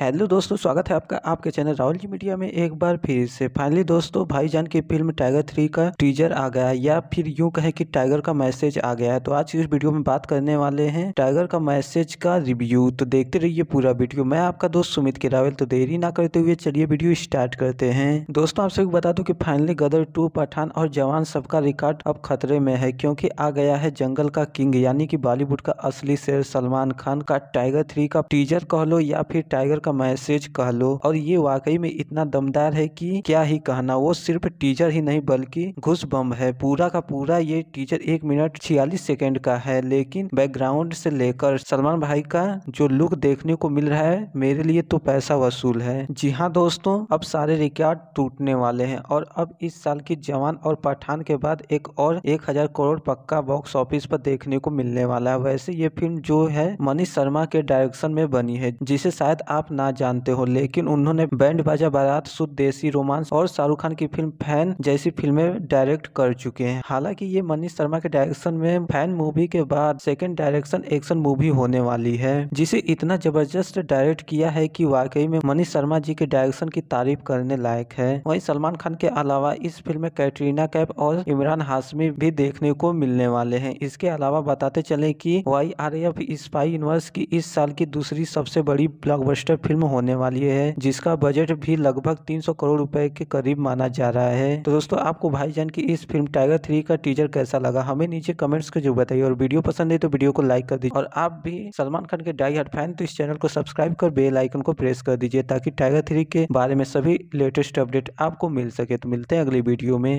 hello दोस्तों स्वागत है आपका आपके चैनल राहुल जी मीडिया में एक बार फिर से फाइनली दोस्तों भाईजान की फिल्म टाइगर थ्री का टीजर आ गया या फिर यूं कहें कि टाइगर का मैसेज आ गया है तो आज इस वीडियो में बात करने वाले हैं टाइगर का मैसेज का रिव्यू तो देखते रहिए पूरा वीडियो मैं आपका दोस्त सुमित रावल तो देरी ना करते हुए चलिए वीडियो स्टार्ट करते हैं दोस्तों आप सभी बता दो की फाइनली गदर टू पठान और जवान सबका रिकॉर्ड अब खतरे में है क्योंकि आ गया है जंगल का किंग यानी की बॉलीवुड का असली शेर सलमान खान का टाइगर थ्री का टीजर कह लो या फिर टाइगर का मैसेज कह लो और ये वाकई में इतना दमदार है कि क्या ही कहना वो सिर्फ टीजर ही नहीं बल्कि घुस बम है पूरा का पूरा ये टीजर एक मिनट छियालीस सेकेंड का है लेकिन बैकग्राउंड से लेकर सलमान भाई का जो लुक देखने को मिल रहा है मेरे लिए तो पैसा वसूल है जी हाँ दोस्तों अब सारे रिकॉर्ड टूटने वाले हैं और अब इस साल की जवान और पठान के बाद एक और एक हजार करोड़ पक्का बॉक्स ऑफिस पर देखने को मिलने वाला है वैसे ये फिल्म जो है मनीष शर्मा के डायरेक्शन में बनी है जिसे शायद आप ना जानते हो लेकिन उन्होंने बैंड बाजा बारात शुद्ध देसी रोमांस और शाहरुख खान की फिल्म फैन जैसी फिल्में डायरेक्ट कर चुके हैं हालांकि ये मनीष शर्मा के डायरेक्शन में फैन मूवी के बाद सेकेंड डायरेक्शन एक्शन मूवी होने वाली है जिसे इतना जबरदस्त डायरेक्ट किया है कि वाकई में मनीष शर्मा जी के डायरेक्शन की तारीफ करने लायक है वही सलमान खान के अलावा इस फिल्म में कैटरीना कैफ और इमरान हाशमी भी देखने को मिलने वाले है इसके अलावा बताते चले की Y R F spy universe की इस साल की दूसरी सबसे बड़ी ब्लॉकबस्टर फिल्म होने वाली है जिसका बजट भी लगभग 300 करोड़ रुपए के करीब माना जा रहा है तो दोस्तों आपको भाईजान की इस फिल्म टाइगर थ्री का टीजर कैसा लगा हमें नीचे कमेंट्स के जो बताइए और वीडियो पसंद है तो वीडियो को लाइक कर दीजिए और आप भी सलमान खान के डाई हार्ट फैन तो इस चैनल को सब्सक्राइब कर बेल आइकन को प्रेस कर दीजिए ताकि टाइगर थ्री के बारे में सभी लेटेस्ट अपडेट आपको मिल सके तो मिलते हैं अगली वीडियो में